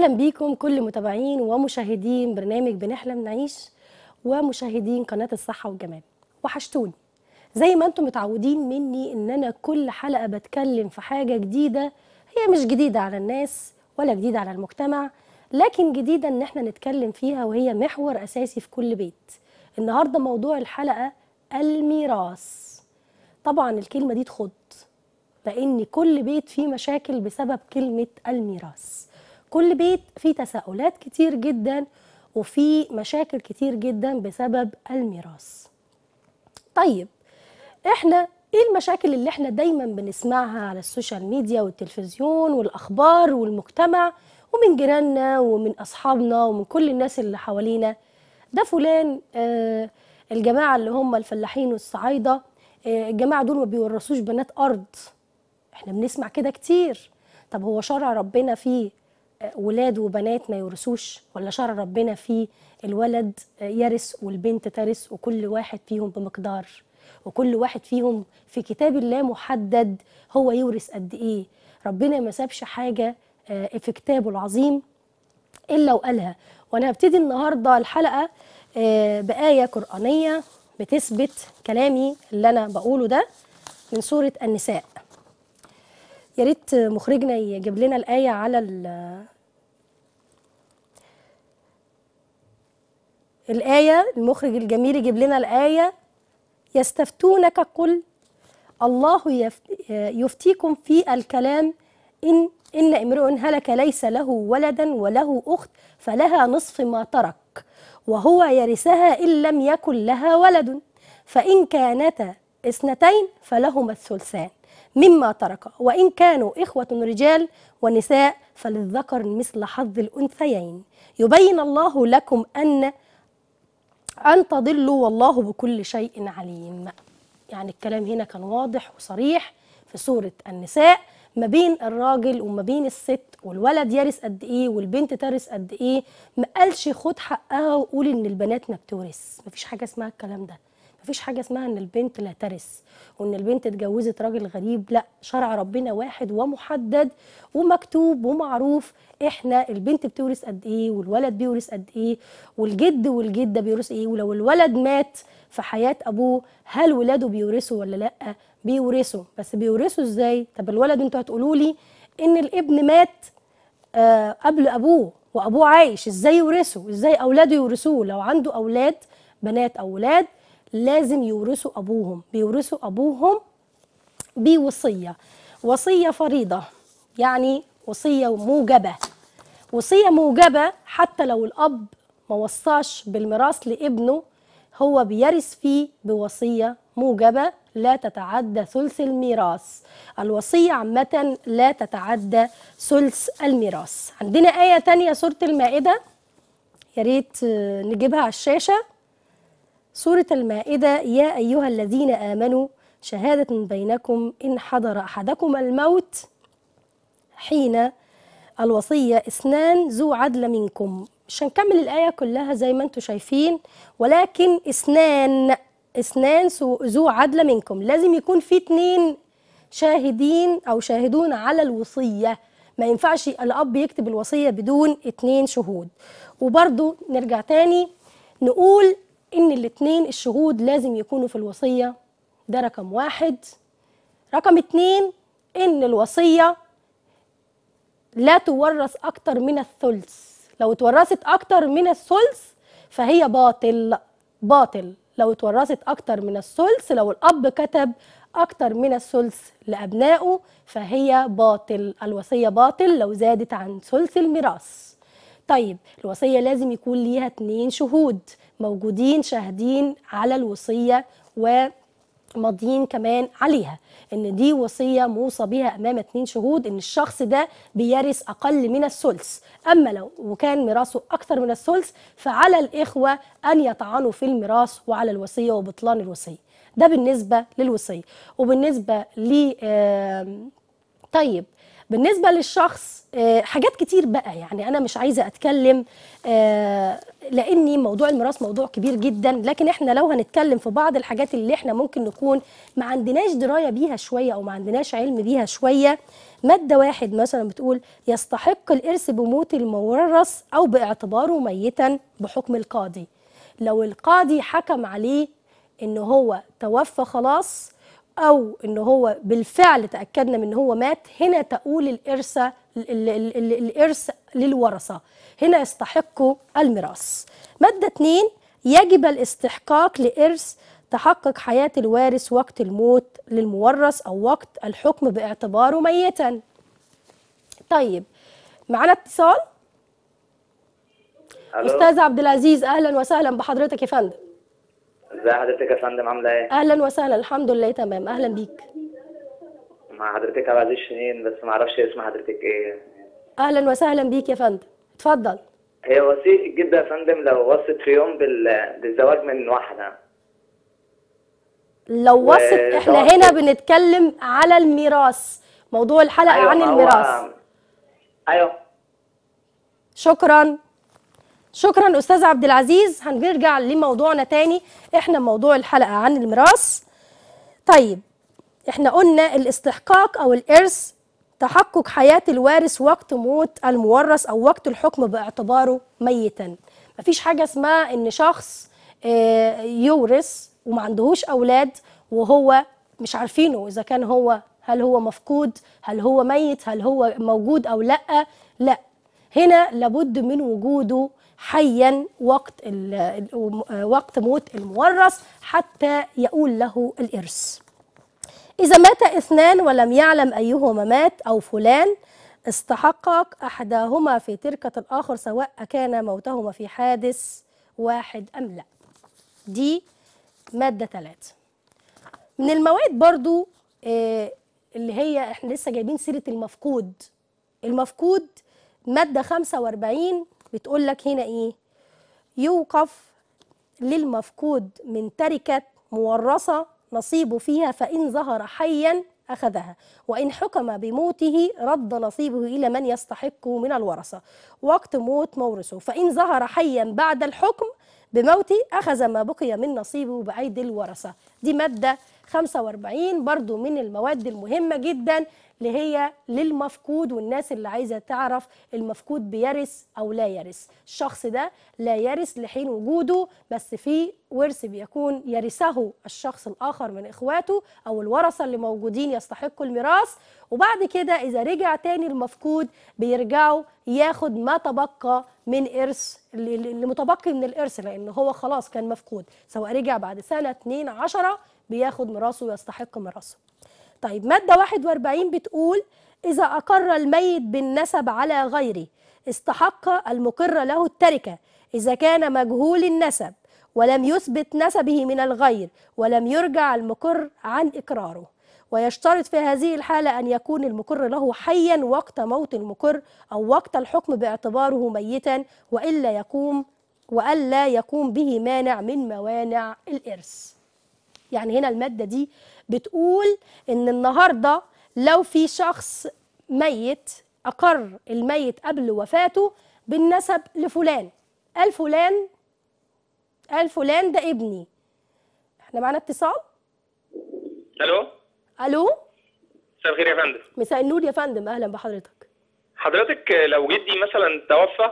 اهلا بيكم كل متابعين ومشاهدين برنامج بنحلم نعيش ومشاهدين قناه الصحه والجمال وحشتوني زي ما انتم متعودين مني ان انا كل حلقه بتكلم في حاجه جديده هي مش جديده على الناس ولا جديده على المجتمع لكن جديده ان احنا نتكلم فيها وهي محور اساسي في كل بيت النهارده موضوع الحلقه الميراث طبعا الكلمه دي تخض لان كل بيت فيه مشاكل بسبب كلمه الميراث كل بيت فيه تساؤلات كتير جدا وفي مشاكل كتير جدا بسبب الميراث طيب احنا ايه المشاكل اللي احنا دايما بنسمعها على السوشيال ميديا والتلفزيون والاخبار والمجتمع ومن جيراننا ومن اصحابنا ومن كل الناس اللي حوالينا ده فلان آه الجماعه اللي هم الفلاحين والصعايده آه الجماعه دول ما بيورثوش بنات ارض احنا بنسمع كده كتير طب هو شرع ربنا فيه ولاد وبنات ما يورثوش ولا شرع ربنا في الولد آه، يرث والبنت ترث وكل واحد فيهم بمقدار وكل واحد فيهم في كتاب الله محدد هو يورث قد ايه ربنا ما سابش حاجه آه، في كتابه العظيم الا وقالها وانا هبتدي النهارده الحلقه آه، بايه قرانيه بتثبت كلامي اللي انا بقوله ده من سوره النساء يا ريت مخرجنا يجيب لنا الآية على ال الآية المخرج الجميل يجيب لنا الآية يستفتونك قل الله يفتيكم في الكلام إن إن امرؤ هلك ليس له ولدا وله أخت فلها نصف ما ترك وهو يرثها إن لم يكن لها ولد فإن كانتا اثنتين فلهما الثلثان مما ترك وإن كانوا إخوة رجال ونساء فللذكر مثل حظ الأنثيين يبين الله لكم أن أن تضلوا والله بكل شيء عليم يعني الكلام هنا كان واضح وصريح في سورة النساء ما بين الراجل وما بين الست والولد يرس قد ايه والبنت ترس قد ايه ما قالش خد حقها وقول ان البنات ما بتورث مفيش حاجه اسمها الكلام ده مفيش حاجه اسمها ان البنت لا ترث وان البنت اتجوزت راجل غريب لا شرع ربنا واحد ومحدد ومكتوب ومعروف احنا البنت بتورث قد ايه والولد بيورث قد ايه والجد والجده بيورث ايه ولو الولد مات في حياه ابوه هل ولاده بيورثوا ولا لا بيورثوا بس بيورثوا ازاي طب الولد انتوا هتقولوا لي ان الابن مات آه قبل ابوه وابوه عايش ازاي يورثه ازاي اولاده يورثوه لو عنده اولاد بنات او ولاد لازم يورثوا ابوهم بيورثوا ابوهم بوصيه وصيه فريضه يعني وصيه موجبه وصيه موجبه حتى لو الاب ما وصاش بالميراث لابنه هو بيرث فيه بوصيه موجبه لا تتعدى ثلث الميراث الوصية عامة لا تتعدى ثلث الميراث عندنا آية ثانيه سورة المائدة يا ريت نجيبها على الشاشة سورة المائدة يا أيها الذين آمنوا شهادة بينكم إن حضر أحدكم الموت حين الوصية اثنان ذو عدل منكم مش هنكمل الآية كلها زي ما انتم شايفين ولكن اثنان اثنان ذو عدل منكم لازم يكون في اثنين شاهدين أو شاهدون على الوصية ما ينفعش الأب يكتب الوصية بدون اثنين شهود وبرضو نرجع تاني نقول ان الاثنين الشهود لازم يكونوا في الوصيه ده رقم واحد رقم اثنين ان الوصيه لا تورث اكتر من الثلث لو اتورثت اكتر من الثلث فهي باطل باطل لو اتورثت اكتر من الثلث لو الاب كتب اكتر من الثلث لابنائه فهي باطل الوصيه باطل لو زادت عن ثلث الميراث طيب الوصيه لازم يكون ليها اتنين شهود موجودين شاهدين على الوصية و ماضيين كمان عليها ان دي وصيه موصى بها امام اتنين شهود ان الشخص ده بيرث اقل من الثلث اما لو وكان ميراثه اكثر من الثلث فعلى الاخوه ان يطعنوا في الميراث وعلى الوصيه وبطلان الوصيه ده بالنسبه للوصيه وبالنسبه ل طيب بالنسبه للشخص آه، حاجات كتير بقى يعني انا مش عايزه اتكلم آه، لاني موضوع الميراث موضوع كبير جدا لكن احنا لو هنتكلم في بعض الحاجات اللي احنا ممكن نكون ما عندناش درايه بيها شويه او ما عندناش علم بيها شويه ماده واحد مثلا بتقول يستحق الارث بموت المورث او باعتباره ميتا بحكم القاضي لو القاضي حكم عليه ان هو توفى خلاص او ان هو بالفعل تاكدنا من ان هو مات هنا تقول الارثه الارث للورثه هنا يستحق الميراث ماده 2 يجب الاستحقاق لارث تحقق حياه الوارث وقت الموت للمورث او وقت الحكم باعتباره ميتا طيب معانا اتصال استاذ عبد العزيز اهلا وسهلا بحضرتك يا فندم ازي حضرتك يا فندم عامله ايه؟ اهلا وسهلا الحمد لله تمام اهلا بيك مع حضرتك عبد شيرين بس ما اعرفش اسم حضرتك ايه اهلا وسهلا بيك يا فندم اتفضل هي وصية جدا يا فندم لو وصت في يوم بال... بالزواج من واحدة لو وصت و... احنا هنا بنتكلم على الميراث موضوع الحلقة أيوة عن الميراث هو... ايوه شكرا شكرا استاذ عبد العزيز هنرجع لموضوعنا تاني احنا موضوع الحلقه عن الميراث طيب احنا قلنا الاستحقاق او الارث تحقق حياه الوارث وقت موت المورث او وقت الحكم باعتباره ميتا مفيش حاجه اسمها ان شخص آه، يورث وما عندهوش اولاد وهو مش عارفينه اذا كان هو هل هو مفقود هل هو ميت هل هو موجود او لا لا هنا لابد من وجوده حيا وقت وقت موت المورث حتى يقول له الإرث إذا مات اثنان ولم يعلم أيهما مات أو فلان استحقق أحدهما في تركة الآخر سواء كان موتهما في حادث واحد أم لا دي مادة ثلاثة من المواد برضو آه، اللي هي احنا لسه جايبين سيرة المفقود المفقود مادة 45 بتقول لك هنا ايه يوقف للمفقود من تركة مورثة نصيبه فيها فإن ظهر حيا أخذها وإن حكم بموته رد نصيبه إلى من يستحقه من الورثة وقت موت مورثه فإن ظهر حيا بعد الحكم بموته أخذ ما بقي من نصيبه بأيدي الورثة دي مادة 45 برضو من المواد المهمة جدا اللي هي للمفقود والناس اللي عايزة تعرف المفقود بيرث أو لا يرث الشخص ده لا يرث لحين وجوده بس في ورث بيكون يرثه الشخص الآخر من إخواته أو الورثة اللي موجودين يستحقوا الميراث وبعد كده إذا رجع تاني المفقود بيرجعوا ياخد ما تبقى من إرث اللي متبقي من الإرث لأن هو خلاص كان مفقود سواء رجع بعد سنة 2 عشرة بياخد ميراثه ويستحق ميراثه طيب ماده 41 بتقول اذا اقر الميت بالنسب على غيره استحق المقر له التركه اذا كان مجهول النسب ولم يثبت نسبه من الغير ولم يرجع المقر عن اقراره ويشترط في هذه الحالة أن يكون المقر له حيا وقت موت المقر أو وقت الحكم باعتباره ميتا وإلا يقوم وألا يقوم به مانع من موانع الإرث يعني هنا المادة دي بتقول إن النهاردة لو في شخص ميت أقر الميت قبل وفاته بالنسب لفلان قال فلان قال فلان ده ابني احنا معانا اتصال الو الو مساء الخير يا فندم مساء النور يا فندم اهلا بحضرتك حضرتك لو جدي مثلا توفى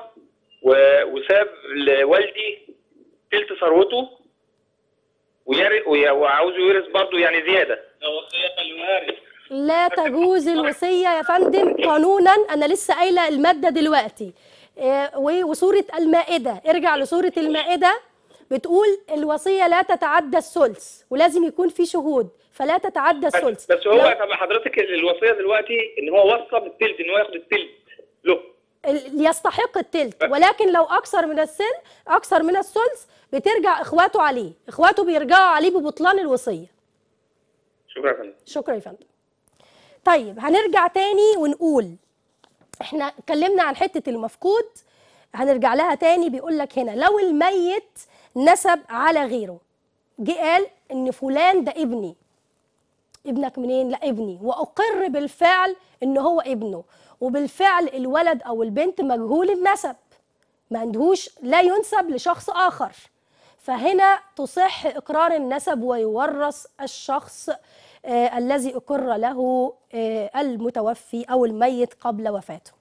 و... وساب لوالدي تلت ثروته ويرث وعاوز يورث برضه يعني زياده وصيه الوارث لا تجوز الوصية يا فندم قانونا أنا لسه قايلة المادة دلوقتي آه، وسورة المائدة ارجع لسورة المائدة بتقول الوصية لا تتعدى الثلث ولازم يكون في شهود فلا تتعدى الثلث بس هو طب حضرتك الوصية دلوقتي إن هو وصى بالثلث إن هو ياخد الثلث له يستحق الثلث ولكن لو أكثر من السن أكثر من الثلث بترجع اخواته عليه اخواته بيرجعوا عليه ببطلان الوصيه شكرا يا فندم شكرا يا فندم طيب هنرجع تاني ونقول احنا اتكلمنا عن حته المفقود هنرجع لها تاني بيقول لك هنا لو الميت نسب على غيره جه قال ان فلان ده ابني ابنك منين لا ابني واقر بالفعل ان هو ابنه وبالفعل الولد او البنت مجهول النسب ما عندهوش لا ينسب لشخص اخر فهنا تصح إقرار النسب ويورث الشخص آه الذي أقر له آه المتوفي أو الميت قبل وفاته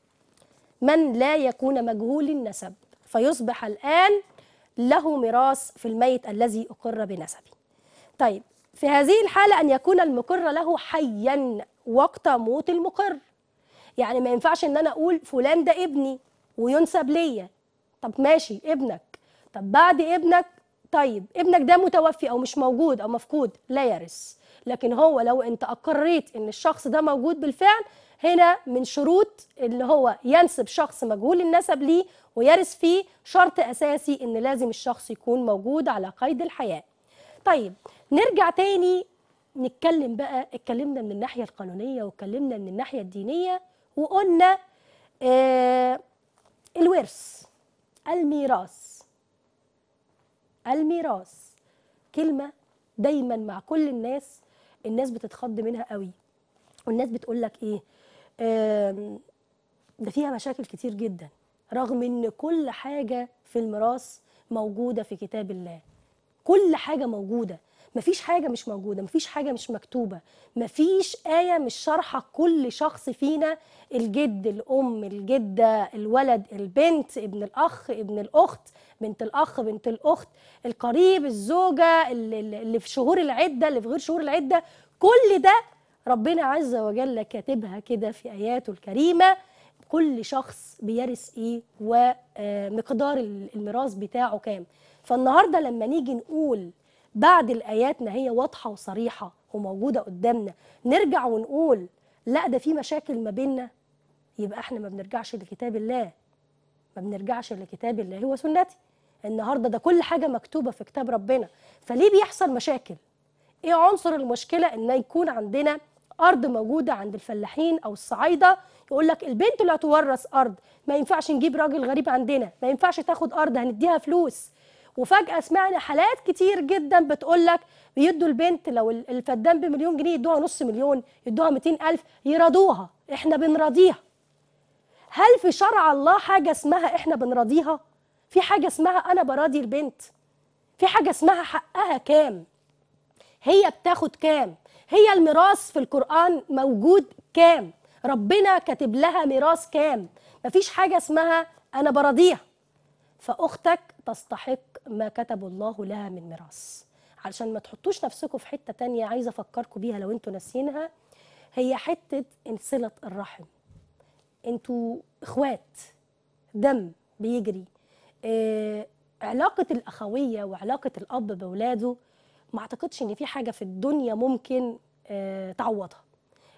من لا يكون مجهول النسب فيصبح الآن له ميراث في الميت الذي أقر بنسبه طيب في هذه الحالة أن يكون المقر له حيا وقت موت المقر يعني ما ينفعش أن أنا أقول فلان ده ابني وينسب ليا طب ماشي ابنك طب بعد ابنك طيب ابنك ده متوفي او مش موجود او مفقود لا يرث لكن هو لو انت اقريت ان الشخص ده موجود بالفعل هنا من شروط اللي هو ينسب شخص مجهول النسب ليه ويرث فيه شرط اساسي ان لازم الشخص يكون موجود على قيد الحياه طيب نرجع تاني نتكلم بقى اتكلمنا من الناحيه القانونيه واتكلمنا من الناحيه الدينيه وقلنا آه الورث الميراث الميراث كلمه دايما مع كل الناس الناس بتتخض منها قوي والناس بتقول لك ايه ده فيها مشاكل كتير جدا رغم ان كل حاجه في الميراث موجوده في كتاب الله كل حاجه موجوده مفيش حاجة مش موجودة مفيش حاجة مش مكتوبة مفيش آية مش شارحة كل شخص فينا الجد الأم الجدة الولد البنت ابن الأخ ابن الأخت بنت الاخ بنت الاخت القريب الزوجه اللي في شهور العده اللي في غير شهور العده كل ده ربنا عز وجل كاتبها كده في اياته الكريمه كل شخص بيرث ايه ومقدار آه، الميراث بتاعه كام فالنهارده لما نيجي نقول بعد الايات ما هي واضحه وصريحه وموجوده قدامنا نرجع ونقول لا ده في مشاكل ما بيننا يبقى احنا ما بنرجعش لكتاب الله ما بنرجعش لكتاب الله وسنتي النهارده ده كل حاجه مكتوبه في كتاب ربنا فليه بيحصل مشاكل ايه عنصر المشكله ان يكون عندنا ارض موجوده عند الفلاحين او الصعايده يقول لك البنت اللي هتورث ارض ما ينفعش نجيب راجل غريب عندنا ما ينفعش تاخد ارض هنديها فلوس وفجاه سمعنا حالات كتير جدا بتقول لك بيدوا البنت لو الفدان بمليون جنيه يدوها نص مليون يدوها 200000 يرضوها احنا بنراضيها هل في شرع الله حاجه اسمها احنا بنراضيها في حاجه اسمها انا براضي البنت في حاجه اسمها حقها كام هي بتاخد كام هي الميراث في القران موجود كام ربنا كاتب لها ميراث كام مفيش حاجه اسمها انا براضيها فاختك تستحق ما كتب الله لها من ميراث علشان ما تحطوش نفسكم في حته تانية عايزه افكركم بيها لو انتوا ناسينها هي حته صله الرحم انتوا اخوات دم بيجري آه، علاقة الأخوية وعلاقة الأب بأولاده ما أعتقدش إن في حاجة في الدنيا ممكن آه، تعوضها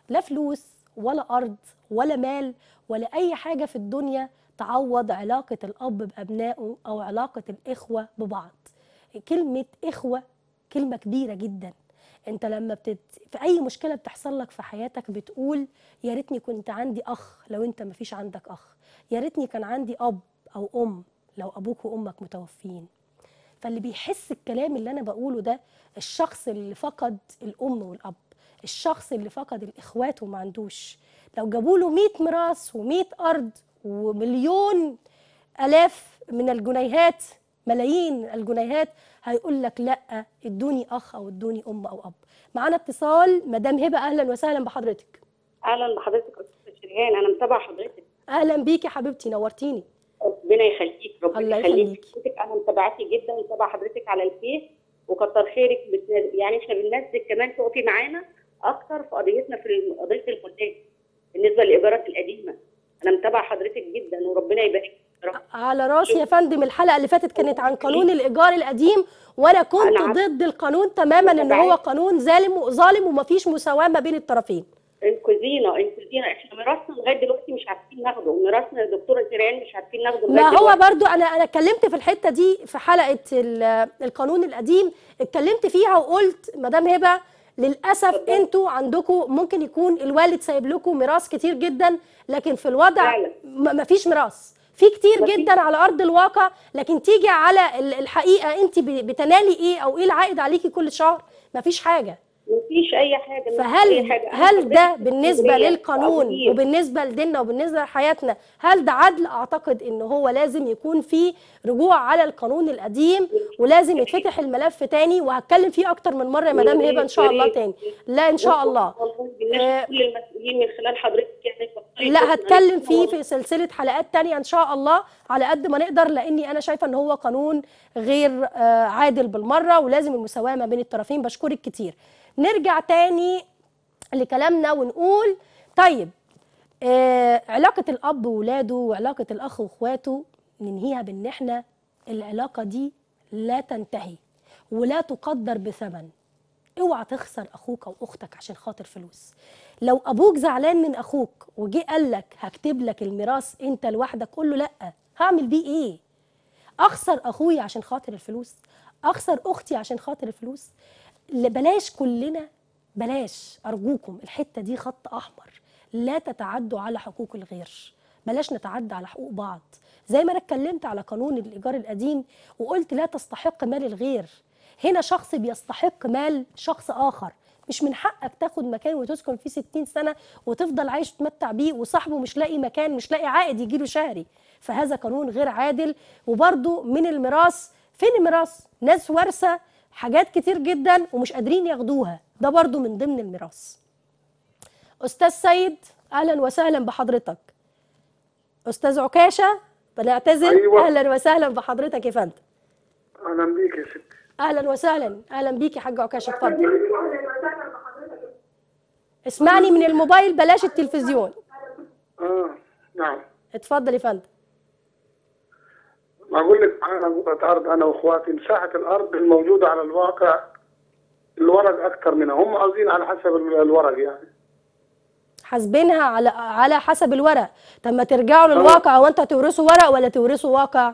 لا فلوس ولا أرض ولا مال ولا أي حاجة في الدنيا تعوض علاقة الأب بأبنائه أو علاقة الإخوة ببعض كلمة إخوة كلمة كبيرة جدا انت لما بتت... في اي مشكله بتحصل لك في حياتك بتقول يا ريتني كنت عندي اخ لو انت ما فيش عندك اخ يا ريتني كان عندي اب او ام لو ابوك وامك متوفيين فاللي بيحس الكلام اللي انا بقوله ده الشخص اللي فقد الام والاب الشخص اللي فقد الاخوات وما عندوش لو جابوا له 100 مراس و100 ارض ومليون الاف من الجنيهات ملايين الجنيهات هيقول لك لا ادوني اخ او ادوني ام او اب معانا اتصال مدام هبه اهلا وسهلا بحضرتك اهلا بحضرتك استاذ شريهان انا متابعه حضرتك اهلا بيكي حبيبتي نورتيني ربنا يخليك ربنا الله يخليك حضرتك انا متابعتي جدا متابعه حضرتك على الفيس وكتر خيرك يعني احنا بننزل كمان تقفي معانا اكتر في قضيتنا في قضيه الفندق بالنسبه للايجارات القديمه انا متابعه حضرتك جدا وربنا يبارك على راسي يا فندم الحلقه اللي فاتت كانت عن قانون الايجار القديم وانا كنت ضد القانون تماما ان هو قانون ظالم وظالم ومفيش مساواه ما بين الطرفين انقذينا انقذينا احنا ميراثنا لغايه دلوقتي مش عارفين ناخده ميراثنا يا دكتوره جيران مش عارفين ناخده ما هو برضو انا انا اتكلمت في الحته دي في حلقه القانون القديم اتكلمت فيها وقلت مدام هبه للاسف انتوا عندكم ممكن يكون الوالد سايب لكم ميراث كتير جدا لكن في الوضع مفيش ميراث في كتير جدا على ارض الواقع لكن تيجي على الحقيقه انت بتنالي ايه او ايه العائد عليكي كل شهر مفيش حاجه مفيش اي حاجه فهل أي حاجة. هل ده بالنسبه للقانون وبالنسبه لديننا وبالنسبه لحياتنا هل ده عدل اعتقد ان هو لازم يكون في رجوع على القانون القديم ولازم يتفتح الملف تاني وهتكلم فيه اكتر من مره يا مدام هبه ان شاء الله تاني لا ان شاء الله كل آه، المسؤولين من خلال حضرتك يعني لا هتكلم فيه في سلسله حلقات تانية ان شاء الله على قد ما نقدر لاني انا شايفه ان هو قانون غير آه، عادل بالمره ولازم المساواه ما بين الطرفين بشكرك كتير نرجع تاني لكلامنا ونقول طيب آه علاقة الأب وولاده وعلاقة الأخ وإخواته ننهيها بإن إحنا العلاقة دي لا تنتهي ولا تقدر بثمن اوعى تخسر اخوك او اختك عشان خاطر فلوس لو ابوك زعلان من اخوك وجي قال لك هكتب لك الميراث انت لوحدك قول لا هعمل بيه ايه اخسر اخويا عشان خاطر الفلوس اخسر اختي عشان خاطر الفلوس بلاش كلنا بلاش أرجوكم الحتة دي خط أحمر لا تتعدوا على حقوق الغير بلاش نتعدى على حقوق بعض زي ما أنا اتكلمت على قانون الإيجار القديم وقلت لا تستحق مال الغير هنا شخص بيستحق مال شخص آخر مش من حقك تاخد مكان وتسكن فيه 60 سنه وتفضل عايش تتمتع بيه وصاحبه مش لاقي مكان مش لاقي عائد يجيله شهري فهذا قانون غير عادل وبرده من الميراث فين الميراث ناس وارثه حاجات كتير جدا ومش قادرين ياخدوها ده برضو من ضمن الميراث استاذ سيد اهلا وسهلا بحضرتك استاذ عكاشه بنعتذر أيوة. اهلا وسهلا بحضرتك يا فندم اهلا بيك يا ستي اهلا وسهلا اهلا بيك يا حاج عكاشه اتفضل اسمعني من الموبايل بلاش التلفزيون اه نعم اتفضل يا فندم اقول لك انا ارض انا واخواتي مساحه الارض الموجوده على الواقع الورق اكثر منها هم قاصدين على حسب الورق يعني حاسبينها على على حسب الورق طب ما ترجعوا للواقع هو انتوا تورثوا ورق ولا تورثوا واقع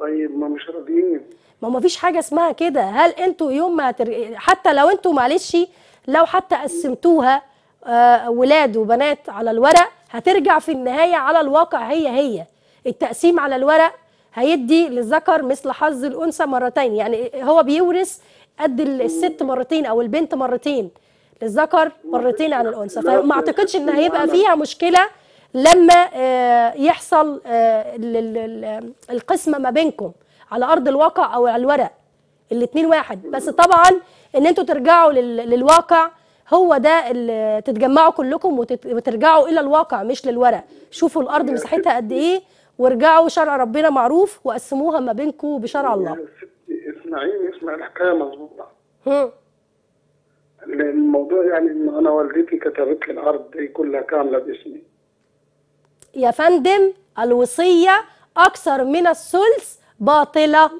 طيب ما مش راضيين ما ما فيش حاجه اسمها كده هل انتوا يوم ما تر... حتى لو انتوا معلش لو حتى قسمتوها آه، ولاد وبنات على الورق هترجع في النهايه على الواقع هي هي التقسيم على الورق هيدي للذكر مثل حظ الانثى مرتين يعني هو بيورث قد الست مرتين او البنت مرتين للذكر مرتين عن الانثى فما اعتقدش ان هيبقى فيها مشكله لما آه، يحصل آه، القسمه ما بينكم على ارض الواقع او على الورق الاثنين واحد بس طبعا ان انتوا ترجعوا للواقع هو ده اللي تتجمعوا كلكم وترجعوا الى الواقع مش للورق شوفوا الارض مساحتها قد ايه وارجعوا شرع ربنا معروف وقسموها ما بينكم بشرع الله اسمعيني اسمع الحكايه مظبوطه لان الموضوع يعني ان انا والدتي كتبت لي الارض دي كلها كامله باسمي يا فندم الوصيه اكثر من الثلث باطله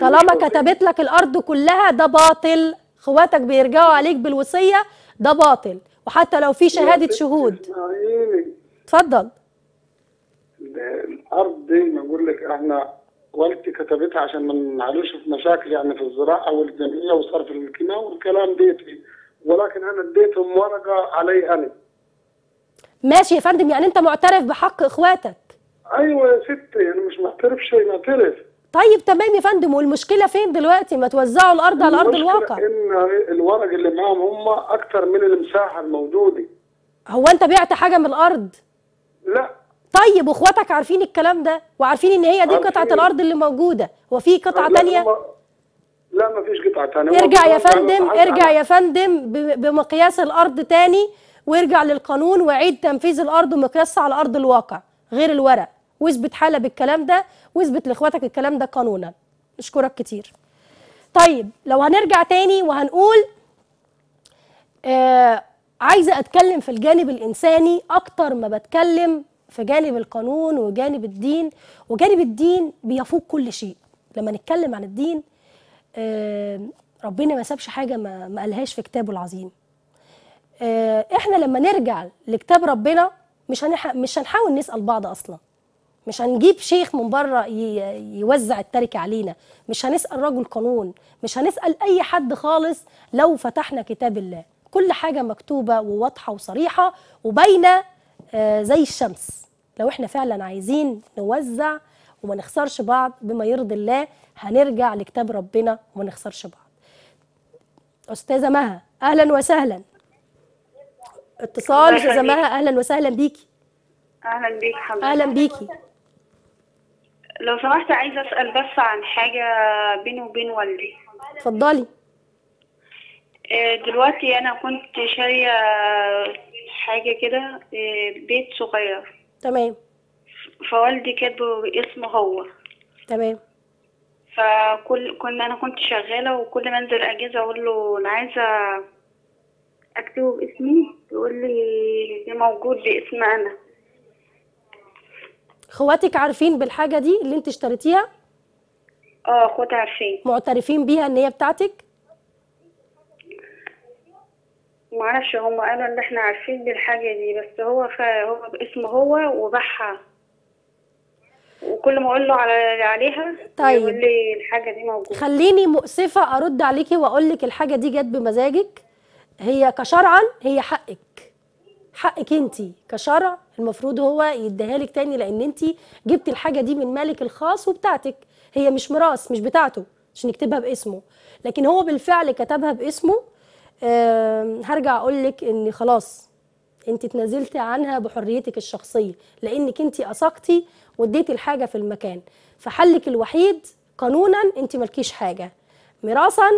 طالما كتبت لك الارض كلها ده باطل اخواتك بيرجعوا عليك بالوصيه ده باطل وحتى لو في شهاده شهود اتفضل الارض دي بنقول لك احنا والدتي كتبتها عشان ما نعلوش في مشاكل يعني في الزراعه والجمعيه وصرف الكيماء والكلام ديت ولكن انا اديتهم ورقه علي انا ماشي يا فندم يعني انت معترف بحق اخواتك ايوه يا ستي انا مش معترف شيء معترف طيب تمام يا فندم والمشكله فين دلوقتي ما توزعوا الارض على ارض الواقع ان الورق اللي معاهم هم اكتر من المساحه الموجوده هو انت بعت حاجه من الارض لا طيب واخواتك عارفين الكلام ده وعارفين ان هي دي قطعه الارض اللي موجوده هو في قطعه ثانيه لا ما فيش قطعه ثانيه ارجع يا فندم ارجع يا فندم بمقياس الارض ثاني وارجع للقانون وعيد تنفيذ الارض ومقياسها على ارض الواقع غير الورق واثبت حاله بالكلام ده واثبت لاخواتك الكلام ده قانونا نشكرك كتير طيب لو هنرجع تاني وهنقول آه عايزه اتكلم في الجانب الانساني اكتر ما بتكلم في جانب القانون وجانب الدين وجانب الدين بيفوق كل شيء لما نتكلم عن الدين آه، ربنا ما سابش حاجه ما, قالهاش في كتابه العظيم آه، احنا لما نرجع لكتاب ربنا مش هنح... مش هنحاول نسال بعض اصلا مش هنجيب شيخ من بره يوزع التركه علينا مش هنسال رجل قانون مش هنسال اي حد خالص لو فتحنا كتاب الله كل حاجه مكتوبه وواضحه وصريحه وباينه آه، زي الشمس لو احنا فعلا عايزين نوزع وما نخسرش بعض بما يرضي الله هنرجع لكتاب ربنا وما نخسرش بعض استاذه مها اهلا وسهلا اتصال استاذه مها اهلا وسهلا بيكي اهلا بيك حضرتك اهلا بيكي لو سمحت عايزه اسال بس عن حاجه بيني وبين والدي اتفضلي آه، دلوقتي انا كنت شاريه حاجة كده آه، بيت صغير تمام فوالدي كاتبه اسمه هو تمام فكل كنا انا كنت شغاله وكل ما انزل اجازه اقول له انا عايزه اكتبه باسمي يقول لي ده موجود باسم انا اخواتك عارفين بالحاجه دي اللي انت اشتريتيها اه اخواتي عارفين معترفين بيها ان هي بتاعتك معرفش هم قالوا ان احنا عارفين بالحاجة دي بس هو هو باسمه هو وباعها وكل ما اقول له على عليها طيب يقول لي الحاجة دي موجودة خليني مؤسفة ارد عليكي واقول لك الحاجة دي جت بمزاجك هي كشرعا هي حقك حقك انت كشرع المفروض هو يديها لك تاني لان انت جبت الحاجة دي من مالك الخاص وبتاعتك هي مش ميراث مش بتاعته عشان يكتبها باسمه لكن هو بالفعل كتبها باسمه هرجع اقول لك ان خلاص انت تنازلتي عنها بحريتك الشخصيه لانك انت اثقتي واديتي الحاجه في المكان فحلك الوحيد قانونا انت مالكيش حاجه ميراثا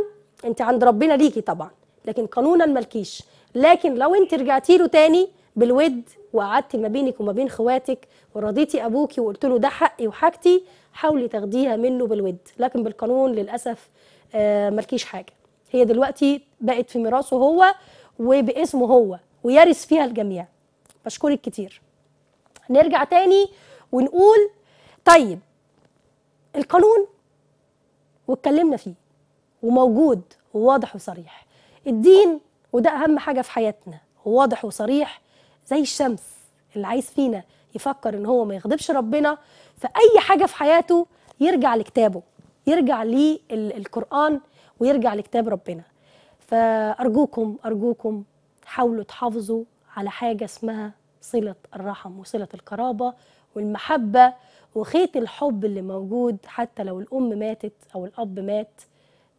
انت عند ربنا ليكي طبعا لكن قانونا مالكيش لكن لو انت رجعتي له تاني بالود وقعدتي ما بينك وما بين خواتك ورضيتي ابوكي وقلت له ده حقي وحاجتي حاولي تاخديها منه بالود لكن بالقانون للاسف آه، مالكيش حاجه هي دلوقتي بقت في ميراثه هو وباسمه هو ويرث فيها الجميع بشكرك كتير نرجع تاني ونقول طيب القانون واتكلمنا فيه وموجود وواضح وصريح الدين وده اهم حاجه في حياتنا وواضح وصريح زي الشمس اللي عايز فينا يفكر ان هو ما يغضبش ربنا فاي حاجه في حياته يرجع لكتابه يرجع للقران ويرجع لكتاب ربنا فأرجوكم أرجوكم حاولوا تحافظوا على حاجة اسمها صلة الرحم وصلة القرابة والمحبة وخيط الحب اللي موجود حتى لو الأم ماتت أو الأب مات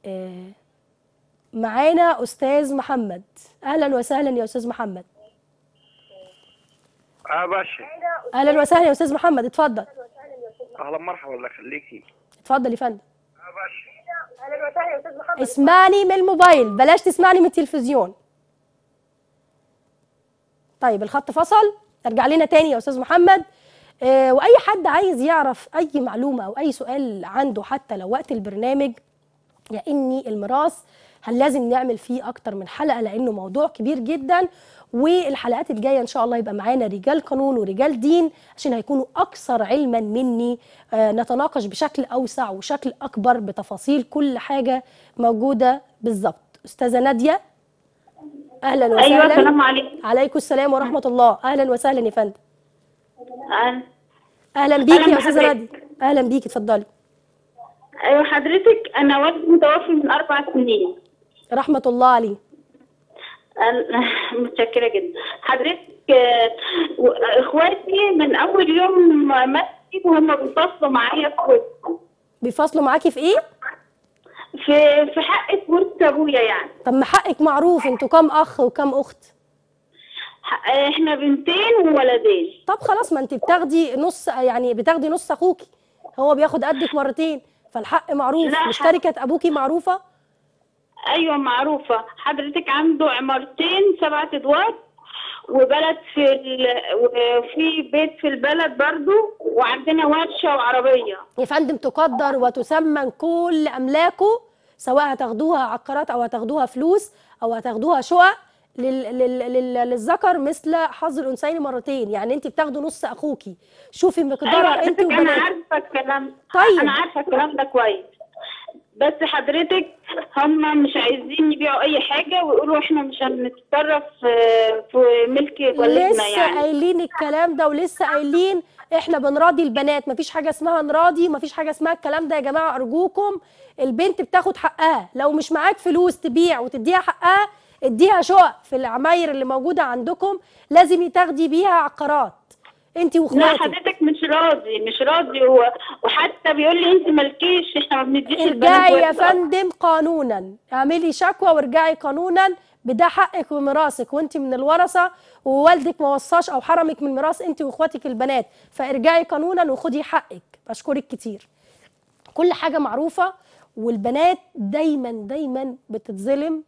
آه، معانا أستاذ محمد أهلا وسهلا يا أستاذ محمد اه باشا اهلا وسهلا يا استاذ محمد اتفضل اهلا مرحبا الله يخليكي اتفضل يا فندم اه باشا استاذ محمد اسمعني من الموبايل بلاش تسمعني من التلفزيون طيب الخط فصل ارجع لنا تاني يا استاذ محمد آه واي حد عايز يعرف اي معلومه او اي سؤال عنده حتى لو وقت البرنامج لاني الميراث هل لازم نعمل فيه اكتر من حلقه لانه موضوع كبير جدا والحلقات الجايه ان شاء الله يبقى معانا رجال قانون ورجال دين عشان هيكونوا اكثر علما مني آه، نتناقش بشكل اوسع وشكل اكبر بتفاصيل كل حاجه موجوده بالظبط استاذه ناديه اهلا أيوة، وسهلا ايوه السلام عليكم عليكم السلام ورحمه الله اهلا وسهلا يا فندم اهلا اهلا بيكي يا استاذه ناديه اهلا بيكي اتفضلي ايوه حضرتك انا والدي متوفي من اربع سنين رحمه الله عليه متشكرة جدا حضرتك آه، اخواتي من اول يوم ماتي وهم بيفصلوا معايا في كورسهم بيفصلوا معاكي في ايه؟ في في حق كورس ابويا يعني طب ما حقك معروف انتوا كام اخ وكام اخت؟ احنا بنتين وولدين طب خلاص ما انت بتاخدي نص يعني بتاخدي نص اخوكي هو بياخد قدك مرتين فالحق معروف مشتركه ابوكي معروفه ايوه معروفه حضرتك عنده عمارتين سبعة ادوار وبلد في ال... وفي بيت في البلد برضو وعندنا ورشه وعربيه يا فندم تقدر وتثمن كل املاكه سواء هتاخدوها عقارات او هتاخدوها فلوس او هتاخدوها شقق لل... لل... للذكر مثل حظ الانثيين مرتين يعني انت بتاخدي نص اخوكي شوفي مقدارها أيوة انت وبناتك انا عارفه الكلام طيب انا عارفه الكلام ده كويس بس حضرتك هم مش عايزين يبيعوا اي حاجه ويقولوا احنا مش هنتصرف في ملك والدنا لسه يعني. قايلين الكلام ده ولسه قايلين احنا بنراضي البنات مفيش حاجه اسمها نراضي مفيش حاجه اسمها الكلام ده يا جماعه ارجوكم البنت بتاخد حقها لو مش معاك فلوس تبيع وتديها حقها اديها شقق في العماير اللي موجوده عندكم لازم تاخدي بيها عقارات انت واخواتك لا حضرتك مش راضي مش راضي وحتى بيقول لي انت مالكيش احنا ما بنديش ارجعي يا فندم قانونا اعملي شكوى وارجعي قانونا بده حقك وميراثك وانت من الورثه ووالدك ما وصاش او حرمك من ميراث انت واخواتك البنات فارجعي قانونا وخدي حقك بشكرك كتير كل حاجه معروفه والبنات دايما دايما بتتظلم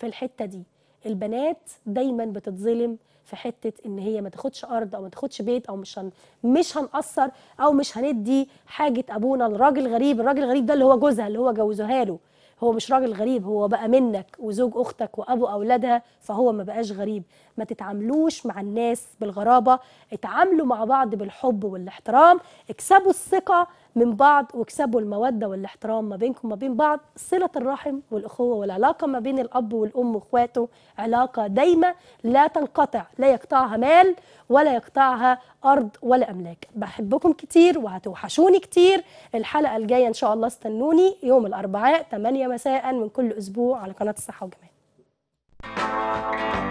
في الحته دي البنات دايما بتتظلم في حته ان هي ما تاخدش ارض او ما تاخدش بيت او مش هن مش هنأثر او مش هندي حاجه ابونا لراجل غريب، الراجل الغريب ده اللي هو جوزها اللي هو جوزها له هو مش راجل غريب هو بقى منك وزوج اختك وابو اولادها فهو ما بقاش غريب ما تتعاملوش مع الناس بالغرابه اتعاملوا مع بعض بالحب والاحترام اكسبوا الثقه من بعض واكسبوا المودة والاحترام ما بينكم ما بين بعض صلة الرحم والأخوة والعلاقة ما بين الأب والأم وإخواته علاقة دايمة لا تنقطع لا يقطعها مال ولا يقطعها أرض ولا أملاك بحبكم كتير وهتوحشوني كتير الحلقة الجاية إن شاء الله استنوني يوم الأربعاء 8 مساء من كل أسبوع على قناة الصحة وجمال